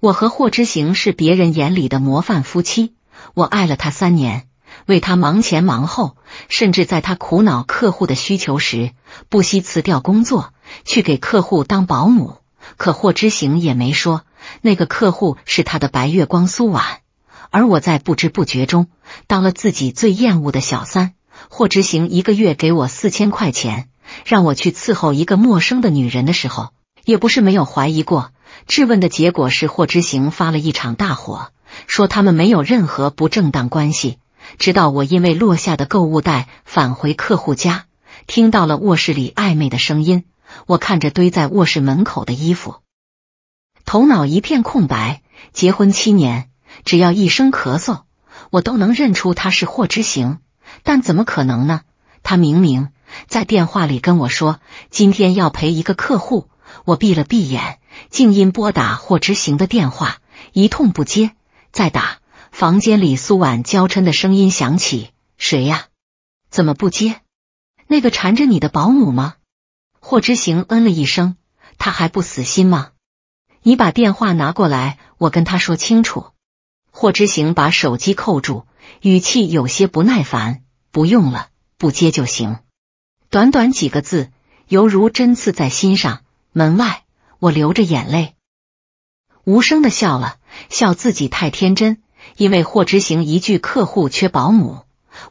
我和霍之行是别人眼里的模范夫妻，我爱了他三年，为他忙前忙后，甚至在他苦恼客户的需求时，不惜辞掉工作去给客户当保姆。可霍之行也没说那个客户是他的白月光苏婉，而我在不知不觉中当了自己最厌恶的小三。霍之行一个月给我四千块钱，让我去伺候一个陌生的女人的时候，也不是没有怀疑过。质问的结果是，霍之行发了一场大火，说他们没有任何不正当关系。直到我因为落下的购物袋返回客户家，听到了卧室里暧昧的声音。我看着堆在卧室门口的衣服，头脑一片空白。结婚七年，只要一声咳嗽，我都能认出他是霍之行。但怎么可能呢？他明明在电话里跟我说今天要陪一个客户。我闭了闭眼。静音拨打霍执行的电话一通不接，再打。房间里苏婉娇嗔的声音响起：“谁呀？怎么不接？那个缠着你的保姆吗？”霍之行嗯了一声。他还不死心吗？你把电话拿过来，我跟他说清楚。霍之行把手机扣住，语气有些不耐烦：“不用了，不接就行。”短短几个字，犹如针刺在心上。门外。我流着眼泪，无声的笑了笑，自己太天真。因为霍之行一句“客户缺保姆”，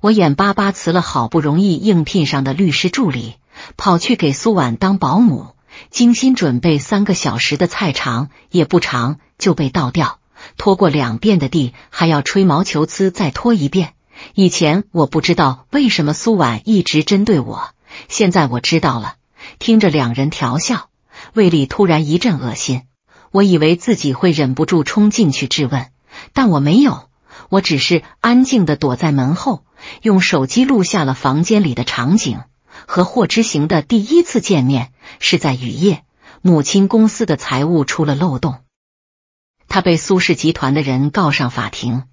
我眼巴巴辞了好不容易应聘上的律师助理，跑去给苏婉当保姆。精心准备三个小时的菜，场也不长，就被倒掉。拖过两遍的地，还要吹毛求疵再拖一遍。以前我不知道为什么苏婉一直针对我，现在我知道了。听着两人调笑。胃里突然一阵恶心，我以为自己会忍不住冲进去质问，但我没有，我只是安静的躲在门后，用手机录下了房间里的场景。和霍之行的第一次见面是在雨夜，母亲公司的财务出了漏洞，他被苏氏集团的人告上法庭，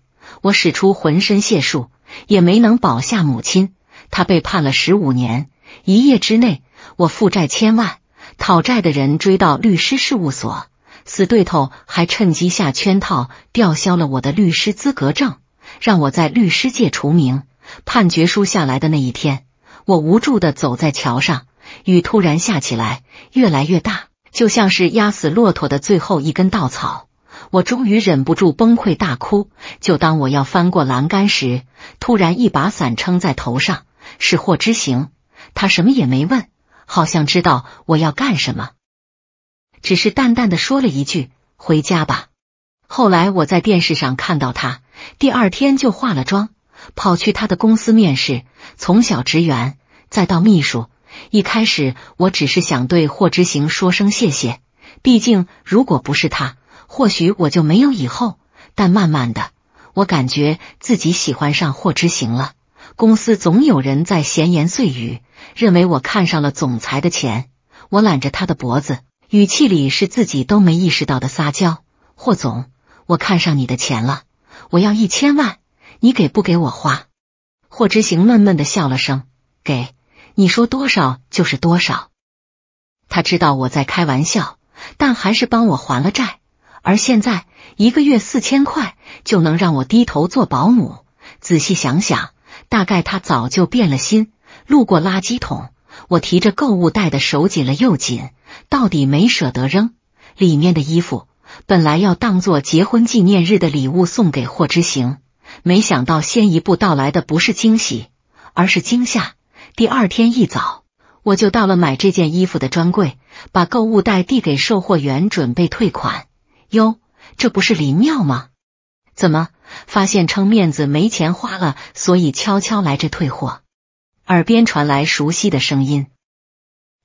我使出浑身解数也没能保下母亲，他被判了十五年，一夜之内我负债千万。讨债的人追到律师事务所，死对头还趁机下圈套，吊销了我的律师资格证，让我在律师界除名。判决书下来的那一天，我无助的走在桥上，雨突然下起来，越来越大，就像是压死骆驼的最后一根稻草。我终于忍不住崩溃大哭。就当我要翻过栏杆时，突然一把伞撑在头上，是霍之行。他什么也没问。好像知道我要干什么，只是淡淡的说了一句：“回家吧。”后来我在电视上看到他，第二天就化了妆跑去他的公司面试，从小职员再到秘书。一开始我只是想对霍之行说声谢谢，毕竟如果不是他，或许我就没有以后。但慢慢的，我感觉自己喜欢上霍之行了。公司总有人在闲言碎语。认为我看上了总裁的钱，我揽着他的脖子，语气里是自己都没意识到的撒娇。霍总，我看上你的钱了，我要一千万，你给不给我花？霍之行闷闷的笑了声，给，你说多少就是多少。他知道我在开玩笑，但还是帮我还了债。而现在一个月四千块就能让我低头做保姆，仔细想想，大概他早就变了心。路过垃圾桶，我提着购物袋的手紧了又紧，到底没舍得扔里面的衣服。本来要当做结婚纪念日的礼物送给霍之行，没想到先一步到来的不是惊喜，而是惊吓。第二天一早，我就到了买这件衣服的专柜，把购物袋递给售货员，准备退款。哟，这不是林妙吗？怎么发现撑面子没钱花了，所以悄悄来这退货？耳边传来熟悉的声音，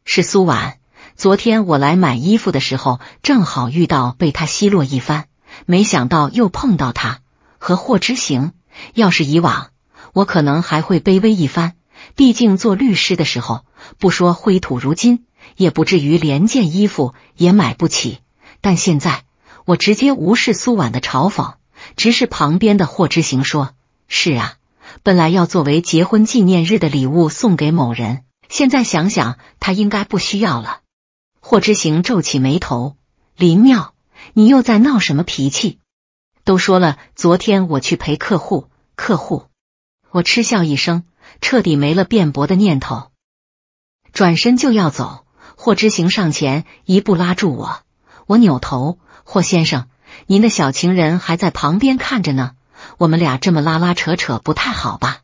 是苏婉。昨天我来买衣服的时候，正好遇到被他奚落一番，没想到又碰到他和霍之行。要是以往，我可能还会卑微一番，毕竟做律师的时候，不说灰土如金，也不至于连件衣服也买不起。但现在，我直接无视苏婉的嘲讽，直视旁边的霍之行，说：“是啊。”本来要作为结婚纪念日的礼物送给某人，现在想想他应该不需要了。霍之行皱起眉头：“林妙，你又在闹什么脾气？都说了，昨天我去陪客户，客户。”我嗤笑一声，彻底没了辩驳的念头，转身就要走。霍之行上前一步拉住我，我扭头：“霍先生，您的小情人还在旁边看着呢。”我们俩这么拉拉扯扯不太好吧？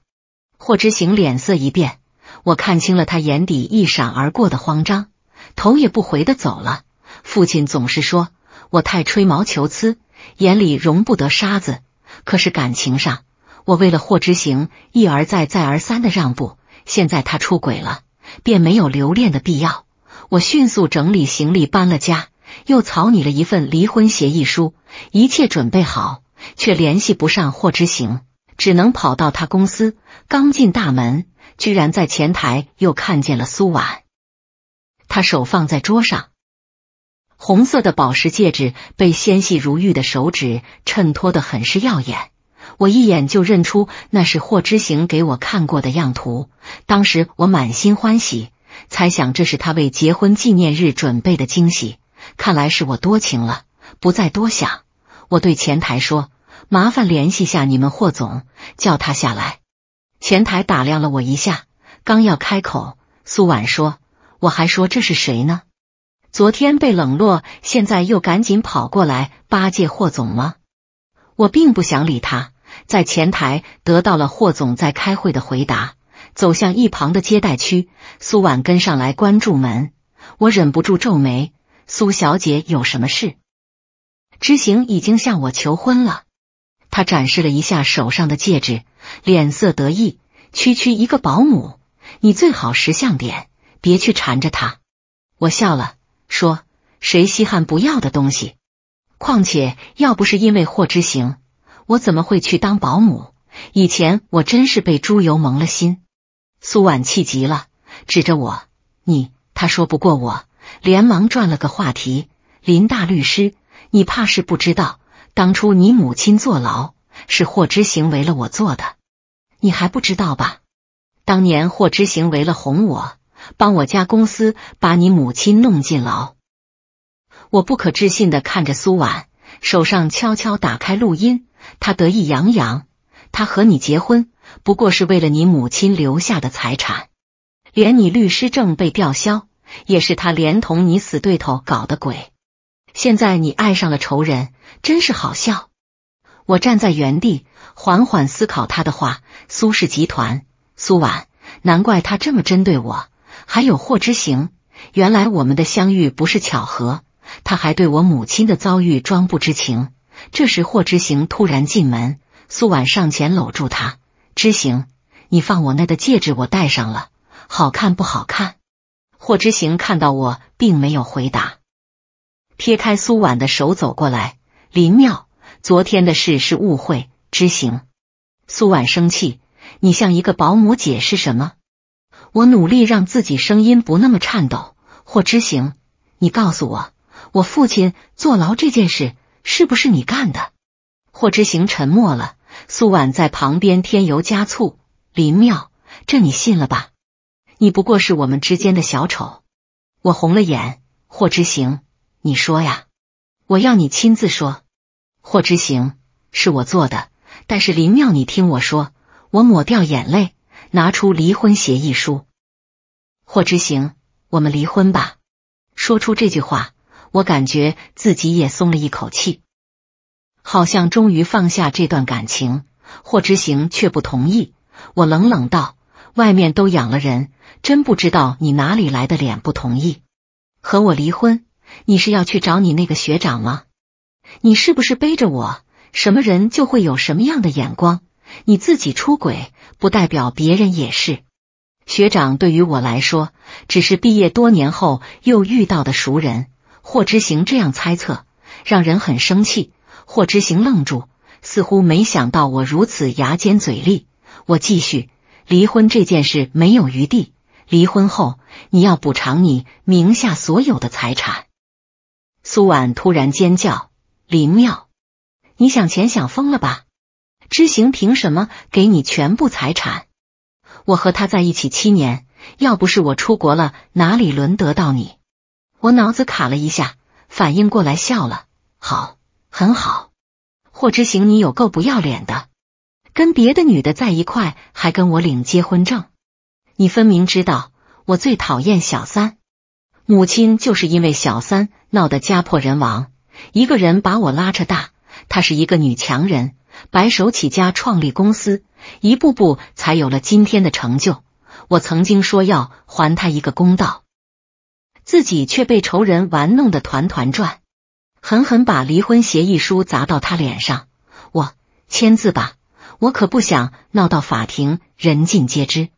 霍之行脸色一变，我看清了他眼底一闪而过的慌张，头也不回的走了。父亲总是说我太吹毛求疵，眼里容不得沙子。可是感情上，我为了霍之行一而再再而三的让步，现在他出轨了，便没有留恋的必要。我迅速整理行李，搬了家，又草拟了一份离婚协议书，一切准备好。却联系不上霍之行，只能跑到他公司。刚进大门，居然在前台又看见了苏婉。他手放在桌上，红色的宝石戒指被纤细如玉的手指衬托的很是耀眼。我一眼就认出那是霍之行给我看过的样图。当时我满心欢喜，猜想这是他为结婚纪念日准备的惊喜。看来是我多情了，不再多想。我对前台说。麻烦联系下你们霍总，叫他下来。前台打量了我一下，刚要开口，苏婉说：“我还说这是谁呢？昨天被冷落，现在又赶紧跑过来巴结霍总吗？”我并不想理他，在前台得到了霍总在开会的回答，走向一旁的接待区。苏婉跟上来关住门，我忍不住皱眉：“苏小姐有什么事？”知行已经向我求婚了。他展示了一下手上的戒指，脸色得意。区区一个保姆，你最好识相点，别去缠着他。我笑了，说：“谁稀罕不要的东西？况且要不是因为霍之行，我怎么会去当保姆？以前我真是被猪油蒙了心。”苏婉气极了，指着我：“你！”他说不过我，连忙转了个话题：“林大律师，你怕是不知道。”当初你母亲坐牢是霍之行为了我做的，你还不知道吧？当年霍之行为了哄我，帮我家公司把你母亲弄进牢。我不可置信的看着苏婉，手上悄悄打开录音。他得意洋洋，他和你结婚不过是为了你母亲留下的财产，连你律师证被吊销也是他连同你死对头搞的鬼。现在你爱上了仇人，真是好笑。我站在原地，缓缓思考他的话。苏氏集团，苏婉，难怪他这么针对我。还有霍之行，原来我们的相遇不是巧合。他还对我母亲的遭遇装不知情。这时，霍之行突然进门，苏婉上前搂住他。之行，你放我那的戒指，我戴上了，好看不好看？霍之行看到我，并没有回答。撇开苏婉的手走过来，林妙，昨天的事是误会，知行。苏婉生气，你向一个保姆解释什么？我努力让自己声音不那么颤抖。霍知行，你告诉我，我父亲坐牢这件事是不是你干的？霍知行沉默了。苏婉在旁边添油加醋，林妙，这你信了吧？你不过是我们之间的小丑。我红了眼，霍知行。你说呀，我要你亲自说。霍之行是我做的，但是林妙，你听我说，我抹掉眼泪，拿出离婚协议书。霍之行，我们离婚吧。说出这句话，我感觉自己也松了一口气，好像终于放下这段感情。霍之行却不同意，我冷冷道：“外面都养了人，真不知道你哪里来的脸不同意和我离婚。”你是要去找你那个学长吗？你是不是背着我？什么人就会有什么样的眼光？你自己出轨不代表别人也是。学长对于我来说只是毕业多年后又遇到的熟人。霍之行这样猜测，让人很生气。霍之行愣住，似乎没想到我如此牙尖嘴利。我继续，离婚这件事没有余地。离婚后，你要补偿你名下所有的财产。苏婉突然尖叫：“林妙，你想钱想疯了吧？知行凭什么给你全部财产？我和他在一起七年，要不是我出国了，哪里轮得到你？我脑子卡了一下，反应过来笑了。好，很好，霍知行，你有够不要脸的，跟别的女的在一块还跟我领结婚证，你分明知道我最讨厌小三。”母亲就是因为小三闹得家破人亡，一个人把我拉扯大。她是一个女强人，白手起家创立公司，一步步才有了今天的成就。我曾经说要还她一个公道，自己却被仇人玩弄的团团转，狠狠把离婚协议书砸到他脸上。我签字吧，我可不想闹到法庭，人尽皆知。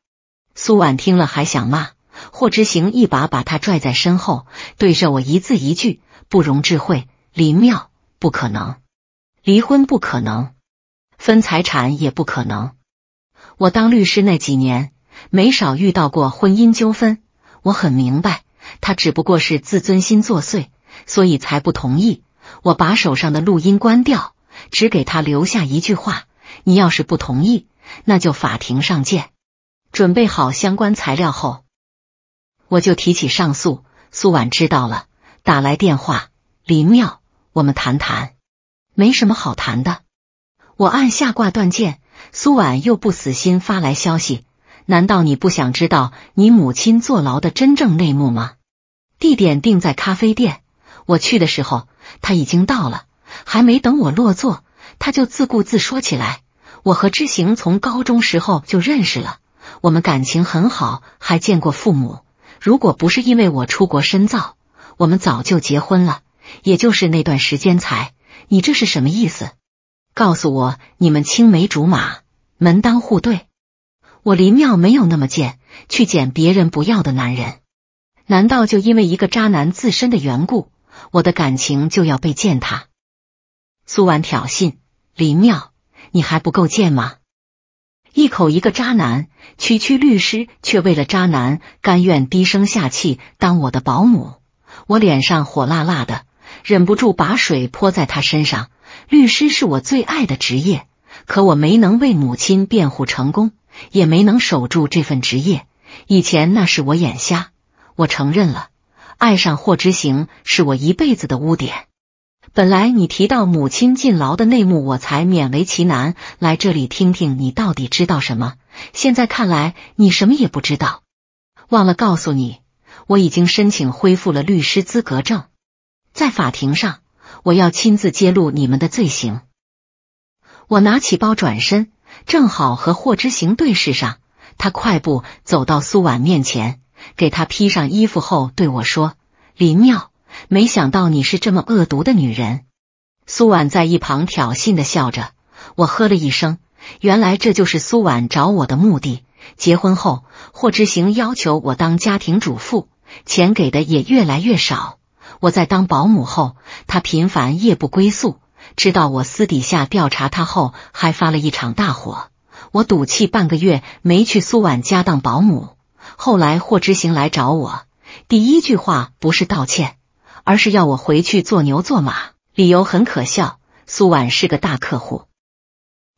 苏婉听了还想骂。霍之行一把把他拽在身后，对着我一字一句，不容置喙：“林妙，不可能，离婚不可能，分财产也不可能。我当律师那几年，没少遇到过婚姻纠纷。我很明白，他只不过是自尊心作祟，所以才不同意。我把手上的录音关掉，只给他留下一句话：你要是不同意，那就法庭上见。准备好相关材料后。”我就提起上诉，苏婉知道了，打来电话。林妙，我们谈谈，没什么好谈的。我按下挂断键，苏婉又不死心，发来消息：难道你不想知道你母亲坐牢的真正内幕吗？地点定在咖啡店。我去的时候，他已经到了，还没等我落座，他就自顾自说起来。我和知行从高中时候就认识了，我们感情很好，还见过父母。如果不是因为我出国深造，我们早就结婚了。也就是那段时间才，你这是什么意思？告诉我，你们青梅竹马，门当户对，我林妙没有那么贱，去捡别人不要的男人。难道就因为一个渣男自身的缘故，我的感情就要被践踏？苏婉挑衅林妙，你还不够贱吗？一口一个渣男，区区律师却为了渣男甘愿低声下气当我的保姆，我脸上火辣辣的，忍不住把水泼在他身上。律师是我最爱的职业，可我没能为母亲辩护成功，也没能守住这份职业。以前那是我眼瞎，我承认了，爱上霍之行是我一辈子的污点。本来你提到母亲进牢的内幕，我才勉为其难来这里听听你到底知道什么。现在看来你什么也不知道。忘了告诉你，我已经申请恢复了律师资格证，在法庭上我要亲自揭露你们的罪行。我拿起包转身，正好和霍之行对视上。他快步走到苏婉面前，给她披上衣服后对我说：“林妙。”没想到你是这么恶毒的女人！苏婉在一旁挑衅的笑着。我呵了一声，原来这就是苏婉找我的目的。结婚后，霍之行要求我当家庭主妇，钱给的也越来越少。我在当保姆后，他频繁夜不归宿，知道我私底下调查他后，还发了一场大火。我赌气半个月没去苏婉家当保姆。后来霍之行来找我，第一句话不是道歉。而是要我回去做牛做马，理由很可笑。苏婉是个大客户，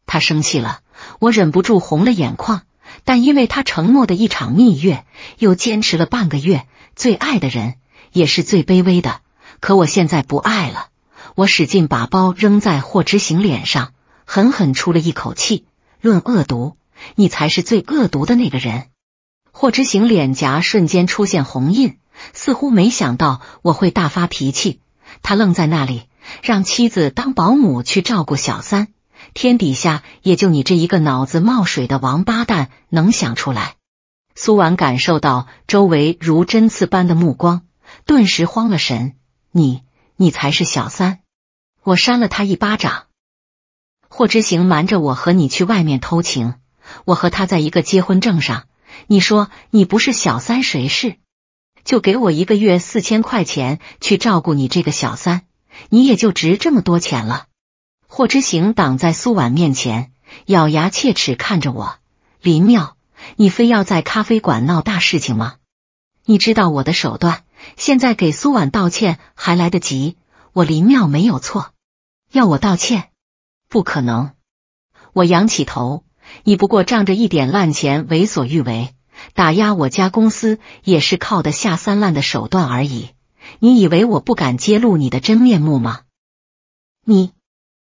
他生气了，我忍不住红了眼眶。但因为他承诺的一场蜜月，又坚持了半个月。最爱的人也是最卑微的，可我现在不爱了。我使劲把包扔在霍知行脸上，狠狠出了一口气。论恶毒，你才是最恶毒的那个人。霍知行脸颊瞬间出现红印。似乎没想到我会大发脾气，他愣在那里，让妻子当保姆去照顾小三。天底下也就你这一个脑子冒水的王八蛋能想出来。苏婉感受到周围如针刺般的目光，顿时慌了神。你，你才是小三！我扇了他一巴掌。霍之行瞒着我和你去外面偷情，我和他在一个结婚证上。你说你不是小三谁是？就给我一个月四千块钱去照顾你这个小三，你也就值这么多钱了。霍之行挡在苏婉面前，咬牙切齿看着我：“林妙，你非要在咖啡馆闹大事情吗？你知道我的手段，现在给苏婉道歉还来得及。我林妙没有错，要我道歉不可能。我仰起头，你不过仗着一点烂钱为所欲为。”打压我家公司也是靠的下三滥的手段而已。你以为我不敢揭露你的真面目吗？你，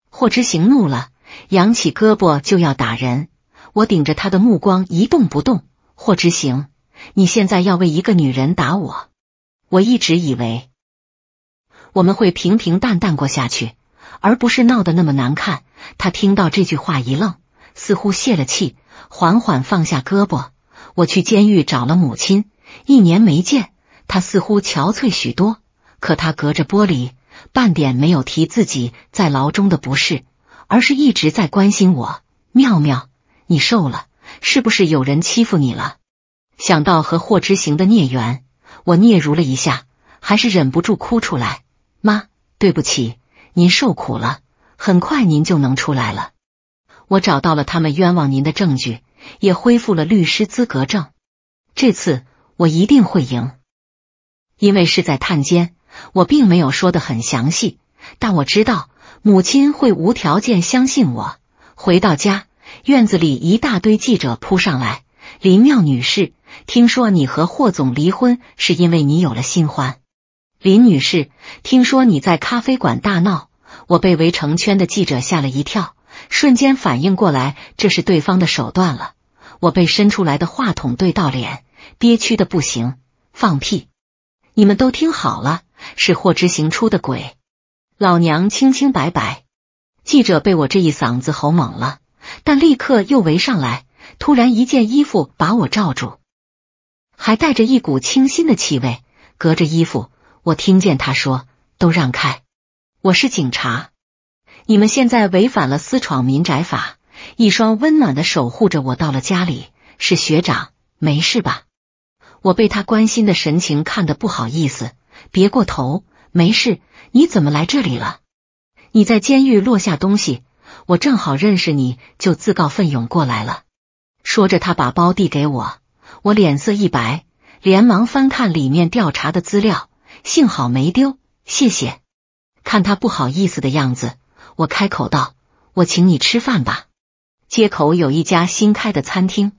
霍之行怒了，扬起胳膊就要打人。我顶着他的目光一动不动。霍之行，你现在要为一个女人打我？我一直以为我们会平平淡淡过下去，而不是闹得那么难看。他听到这句话一愣，似乎泄了气，缓缓放下胳膊。我去监狱找了母亲，一年没见，她似乎憔悴许多。可她隔着玻璃，半点没有提自己在牢中的不适，而是一直在关心我。妙妙，你瘦了，是不是有人欺负你了？想到和霍之行的孽缘，我嗫嚅了一下，还是忍不住哭出来。妈，对不起，您受苦了，很快您就能出来了。我找到了他们冤枉您的证据。也恢复了律师资格证，这次我一定会赢，因为是在探监，我并没有说的很详细，但我知道母亲会无条件相信我。回到家，院子里一大堆记者扑上来，林妙女士，听说你和霍总离婚是因为你有了新欢。林女士，听说你在咖啡馆大闹，我被围成圈的记者吓了一跳。瞬间反应过来，这是对方的手段了。我被伸出来的话筒对到脸，憋屈的不行。放屁！你们都听好了，是霍之行出的鬼，老娘清清白白。记者被我这一嗓子吼懵了，但立刻又围上来。突然，一件衣服把我罩住，还带着一股清新的气味。隔着衣服，我听见他说：“都让开，我是警察。”你们现在违反了私闯民宅法。一双温暖的守护着我到了家里，是学长，没事吧？我被他关心的神情看得不好意思，别过头。没事，你怎么来这里了？你在监狱落下东西，我正好认识你，就自告奋勇过来了。说着，他把包递给我，我脸色一白，连忙翻看里面调查的资料，幸好没丢。谢谢。看他不好意思的样子。我开口道：“我请你吃饭吧，街口有一家新开的餐厅，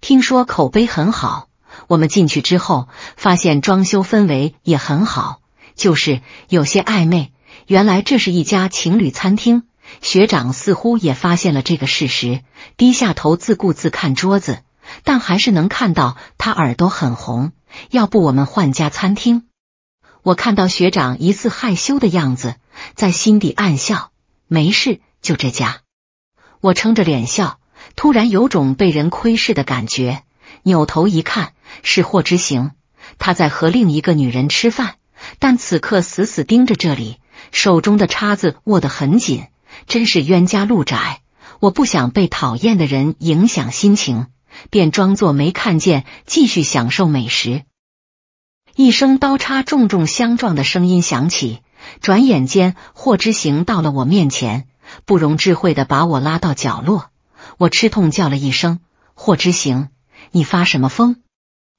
听说口碑很好。我们进去之后，发现装修氛围也很好，就是有些暧昧。原来这是一家情侣餐厅。学长似乎也发现了这个事实，低下头自顾自看桌子，但还是能看到他耳朵很红。要不我们换家餐厅？”我看到学长疑似害羞的样子，在心底暗笑。没事，就这家。我撑着脸笑，突然有种被人窥视的感觉。扭头一看，是霍之行，他在和另一个女人吃饭，但此刻死死盯着这里，手中的叉子握得很紧。真是冤家路窄。我不想被讨厌的人影响心情，便装作没看见，继续享受美食。一声刀叉重重相撞的声音响起，转眼间霍之行到了我面前，不容置喙的把我拉到角落。我吃痛叫了一声：“霍之行，你发什么疯？”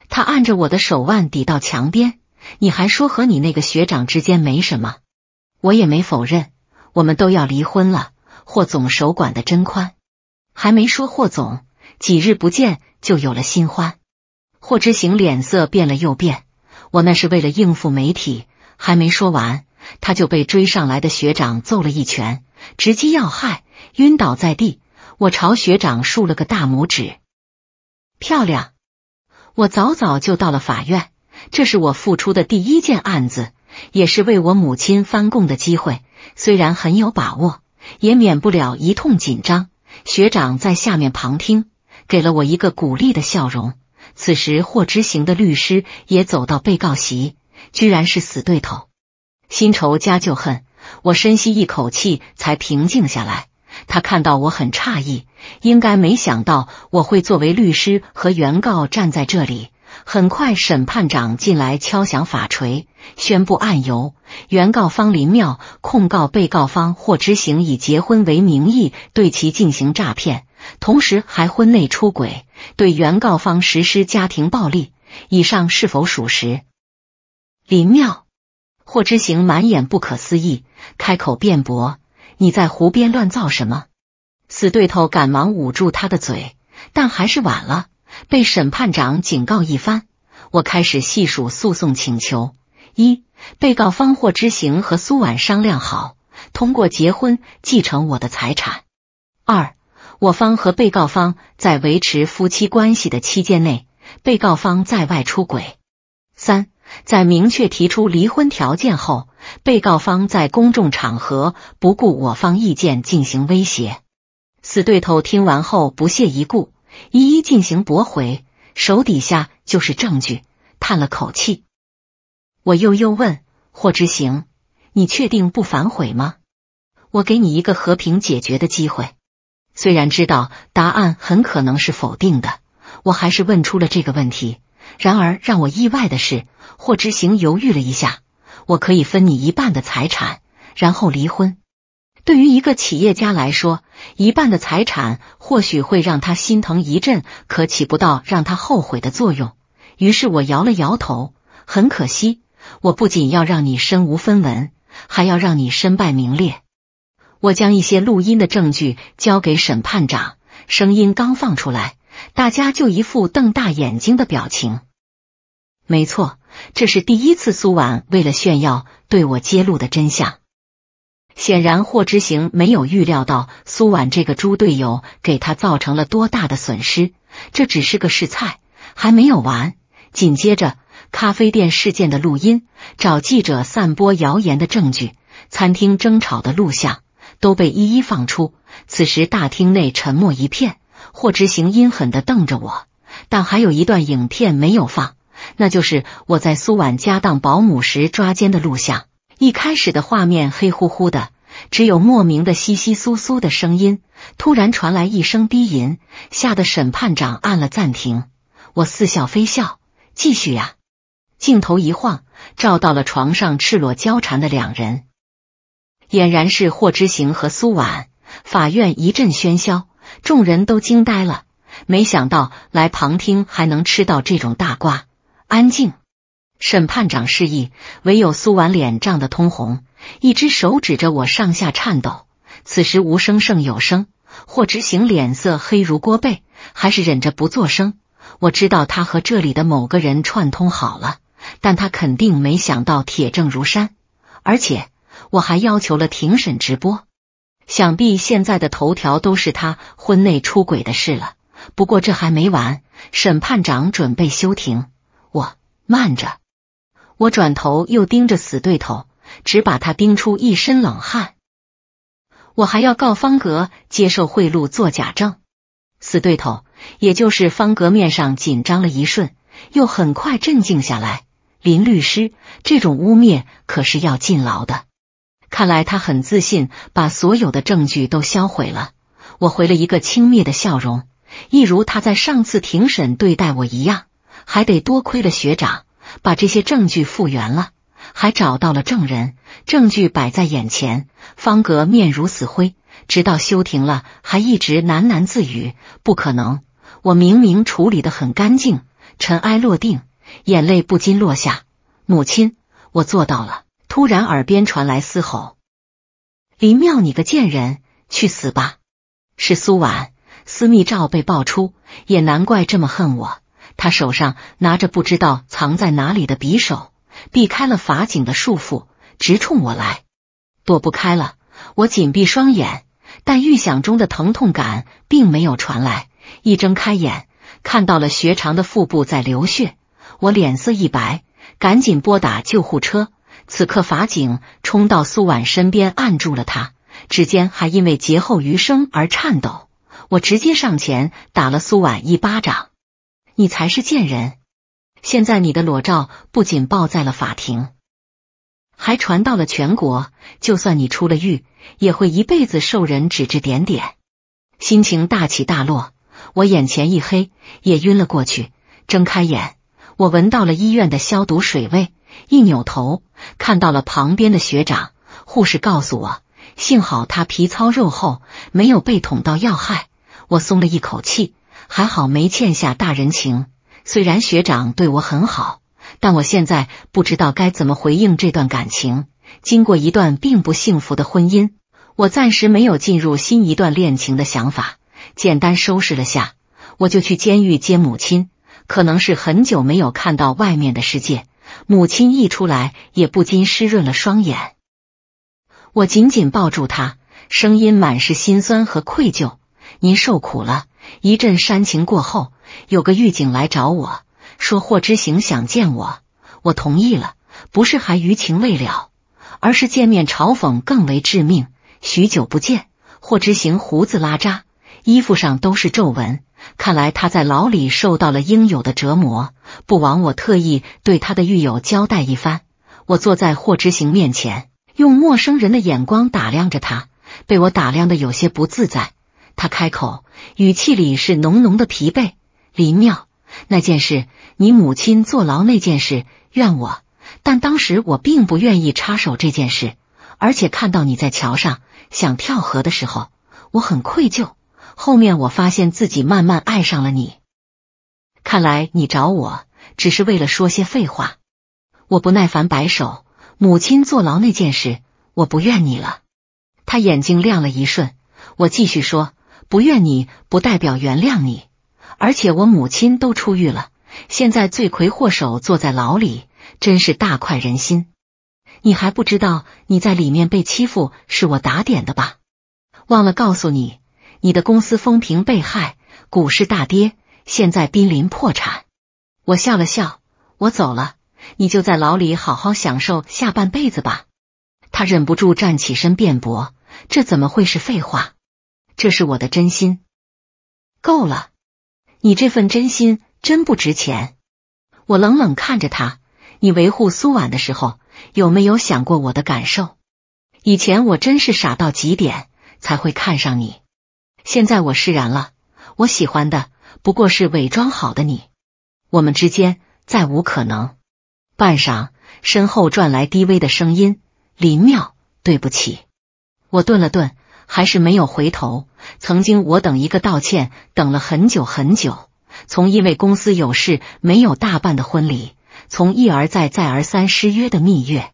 他按着我的手腕抵到墙边：“你还说和你那个学长之间没什么？我也没否认。我们都要离婚了，霍总手管的真宽。还没说霍总几日不见就有了新欢。”霍之行脸色变了又变。我那是为了应付媒体，还没说完，他就被追上来的学长揍了一拳，直击要害，晕倒在地。我朝学长竖了个大拇指，漂亮！我早早就到了法院，这是我付出的第一件案子，也是为我母亲翻供的机会。虽然很有把握，也免不了一通紧张。学长在下面旁听，给了我一个鼓励的笑容。此时，霍之行的律师也走到被告席，居然是死对头，新仇加旧恨。我深吸一口气，才平静下来。他看到我很诧异，应该没想到我会作为律师和原告站在这里。很快，审判长进来敲响法锤，宣布案由：原告方林妙控告被告方霍之行以结婚为名义对其进行诈骗。同时还婚内出轨，对原告方实施家庭暴力，以上是否属实？林妙霍之行满眼不可思议，开口辩驳：“你在胡编乱造什么？”死对头赶忙捂住他的嘴，但还是晚了，被审判长警告一番。我开始细数诉讼请求：一、被告方霍之行和苏婉商量好，通过结婚继承我的财产；二、我方和被告方在维持夫妻关系的期间内，被告方在外出轨；三，在明确提出离婚条件后，被告方在公众场合不顾我方意见进行威胁。死对头听完后不屑一顾，一一进行驳回，手底下就是证据，叹了口气。我又又问霍之行：“你确定不反悔吗？我给你一个和平解决的机会。”虽然知道答案很可能是否定的，我还是问出了这个问题。然而让我意外的是，霍之行犹豫了一下。我可以分你一半的财产，然后离婚。对于一个企业家来说，一半的财产或许会让他心疼一阵，可起不到让他后悔的作用。于是我摇了摇头。很可惜，我不仅要让你身无分文，还要让你身败名裂。我将一些录音的证据交给审判长，声音刚放出来，大家就一副瞪大眼睛的表情。没错，这是第一次苏婉为了炫耀对我揭露的真相。显然霍之行没有预料到苏婉这个猪队友给他造成了多大的损失。这只是个试菜，还没有完。紧接着，咖啡店事件的录音、找记者散播谣言的证据、餐厅争吵的录像。都被一一放出。此时大厅内沉默一片，霍之行阴狠的瞪着我。但还有一段影片没有放，那就是我在苏婉家当保姆时抓奸的录像。一开始的画面黑乎乎的，只有莫名的窸窸窣窣的声音。突然传来一声低吟，吓得审判长按了暂停。我似笑非笑，继续啊。镜头一晃，照到了床上赤裸交缠的两人。俨然是霍之行和苏婉，法院一阵喧嚣，众人都惊呆了。没想到来旁听还能吃到这种大瓜。安静，审判长示意，唯有苏婉脸涨得通红，一只手指着我上下颤抖。此时无声胜有声，霍之行脸色黑如锅背，还是忍着不作声。我知道他和这里的某个人串通好了，但他肯定没想到铁证如山，而且。我还要求了庭审直播，想必现在的头条都是他婚内出轨的事了。不过这还没完，审判长准备休庭。我慢着，我转头又盯着死对头，只把他盯出一身冷汗。我还要告方格接受贿赂、做假证。死对头，也就是方格面上紧张了一瞬，又很快镇静下来。林律师，这种污蔑可是要进牢的。看来他很自信，把所有的证据都销毁了。我回了一个轻蔑的笑容，一如他在上次庭审对待我一样。还得多亏了学长，把这些证据复原了，还找到了证人。证据摆在眼前，方格面如死灰，直到休庭了，还一直喃喃自语：“不可能，我明明处理的很干净。”尘埃落定，眼泪不禁落下。母亲，我做到了。突然，耳边传来嘶吼：“林妙，你个贱人，去死吧！”是苏婉，私密照被爆出，也难怪这么恨我。他手上拿着不知道藏在哪里的匕首，避开了法警的束缚，直冲我来。躲不开了，我紧闭双眼，但预想中的疼痛感并没有传来。一睁开眼，看到了学长的腹部在流血，我脸色一白，赶紧拨打救护车。此刻，法警冲到苏婉身边，按住了他，指尖还因为劫后余生而颤抖。我直接上前打了苏婉一巴掌：“你才是贱人！现在你的裸照不仅曝在了法庭，还传到了全国，就算你出了狱，也会一辈子受人指指点点。”心情大起大落，我眼前一黑，也晕了过去。睁开眼，我闻到了医院的消毒水味。一扭头，看到了旁边的学长。护士告诉我，幸好他皮糙肉厚，没有被捅到要害。我松了一口气，还好没欠下大人情。虽然学长对我很好，但我现在不知道该怎么回应这段感情。经过一段并不幸福的婚姻，我暂时没有进入新一段恋情的想法。简单收拾了下，我就去监狱接母亲。可能是很久没有看到外面的世界。母亲一出来，也不禁湿润了双眼。我紧紧抱住她，声音满是心酸和愧疚：“您受苦了。”一阵煽情过后，有个狱警来找我说：“霍之行想见我。”我同意了，不是还余情未了，而是见面嘲讽更为致命。许久不见，霍之行胡子拉碴，衣服上都是皱纹。看来他在牢里受到了应有的折磨，不枉我特意对他的狱友交代一番。我坐在霍之行面前，用陌生人的眼光打量着他，被我打量的有些不自在。他开口，语气里是浓浓的疲惫。林妙，那件事，你母亲坐牢那件事，怨我，但当时我并不愿意插手这件事，而且看到你在桥上想跳河的时候，我很愧疚。后面我发现自己慢慢爱上了你，看来你找我只是为了说些废话。我不耐烦摆手。母亲坐牢那件事，我不怨你了。他眼睛亮了一瞬。我继续说，不怨你不代表原谅你。而且我母亲都出狱了，现在罪魁祸首坐在牢里，真是大快人心。你还不知道你在里面被欺负是我打点的吧？忘了告诉你。你的公司风评被害，股市大跌，现在濒临破产。我笑了笑，我走了，你就在牢里好好享受下半辈子吧。他忍不住站起身辩驳：“这怎么会是废话？这是我的真心。”够了，你这份真心真不值钱。我冷冷看着他：“你维护苏婉的时候，有没有想过我的感受？以前我真是傻到极点，才会看上你。”现在我释然了，我喜欢的不过是伪装好的你，我们之间再无可能。半晌，身后转来低微的声音：“林妙，对不起。”我顿了顿，还是没有回头。曾经我等一个道歉，等了很久很久。从因为公司有事没有大办的婚礼，从一而再再而三失约的蜜月，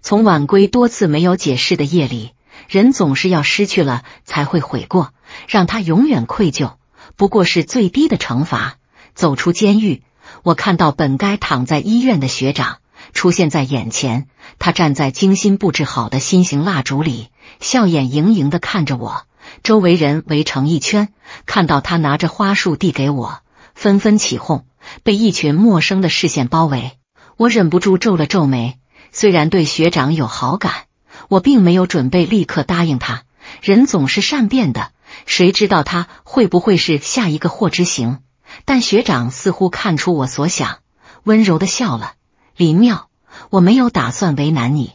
从晚归多次没有解释的夜里。人总是要失去了才会悔过，让他永远愧疚，不过是最低的惩罚。走出监狱，我看到本该躺在医院的学长出现在眼前，他站在精心布置好的新型蜡烛里，笑眼盈盈的看着我。周围人围成一圈，看到他拿着花束递给我，纷纷起哄，被一群陌生的视线包围。我忍不住皱了皱眉，虽然对学长有好感。我并没有准备立刻答应他，人总是善变的，谁知道他会不会是下一个霍之行？但学长似乎看出我所想，温柔的笑了。林妙，我没有打算为难你，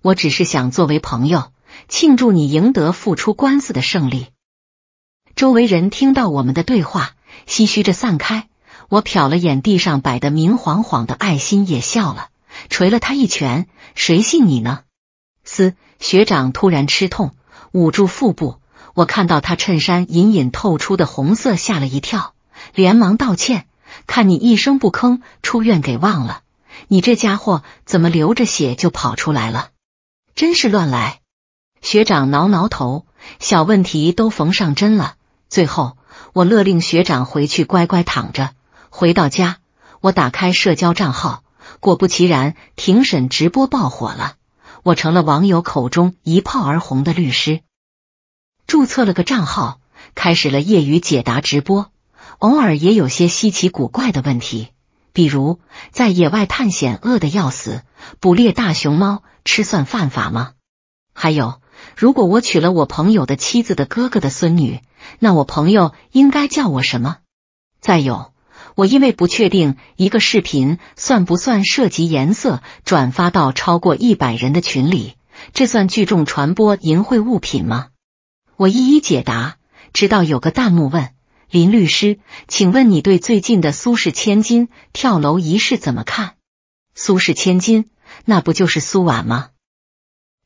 我只是想作为朋友庆祝你赢得复出官司的胜利。周围人听到我们的对话，唏嘘着散开。我瞟了眼地上摆的明晃晃的爱心，也笑了，捶了他一拳。谁信你呢？嘶！学长突然吃痛，捂住腹部。我看到他衬衫隐隐透出的红色，吓了一跳，连忙道歉。看你一声不吭出院，给忘了。你这家伙怎么流着血就跑出来了？真是乱来！学长挠挠头，小问题都缝上针了。最后，我勒令学长回去乖乖躺着。回到家，我打开社交账号，果不其然，庭审直播爆火了。我成了网友口中一炮而红的律师，注册了个账号，开始了业余解答直播。偶尔也有些稀奇古怪的问题，比如在野外探险饿的要死，捕猎大熊猫吃算犯法吗？还有，如果我娶了我朋友的妻子的哥哥的孙女，那我朋友应该叫我什么？再有。我因为不确定一个视频算不算涉及颜色，转发到超过一百人的群里，这算聚众传播淫秽物品吗？我一一解答，直到有个弹幕问林律师：“请问你对最近的苏氏千金跳楼一事怎么看？”苏氏千金，那不就是苏婉吗？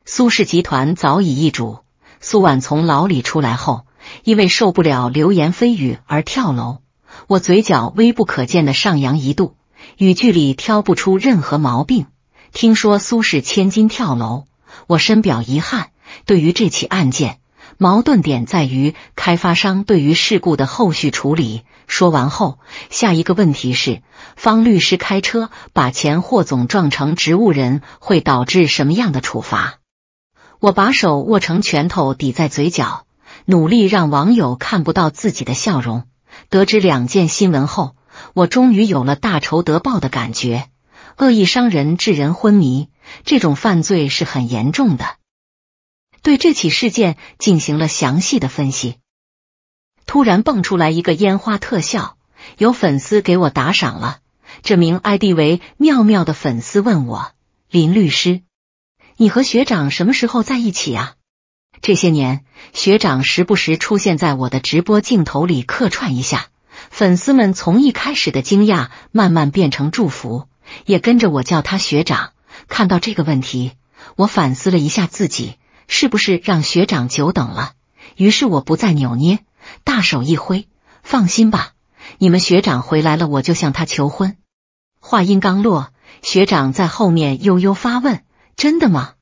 苏氏集团早已易主，苏婉从牢里出来后，因为受不了流言蜚语而跳楼。我嘴角微不可见的上扬一度，语句里挑不出任何毛病。听说苏氏千金跳楼，我深表遗憾。对于这起案件，矛盾点在于开发商对于事故的后续处理。说完后，下一个问题是：方律师开车把前霍总撞成植物人，会导致什么样的处罚？我把手握成拳头抵在嘴角，努力让网友看不到自己的笑容。得知两件新闻后，我终于有了大仇得报的感觉。恶意伤人致人昏迷，这种犯罪是很严重的。对这起事件进行了详细的分析。突然蹦出来一个烟花特效，有粉丝给我打赏了。这名 ID 为妙妙的粉丝问我：“林律师，你和学长什么时候在一起啊？”这些年，学长时不时出现在我的直播镜头里客串一下，粉丝们从一开始的惊讶慢慢变成祝福，也跟着我叫他学长。看到这个问题，我反思了一下自己，是不是让学长久等了？于是我不再扭捏，大手一挥，放心吧，你们学长回来了，我就向他求婚。话音刚落，学长在后面悠悠发问：“真的吗？”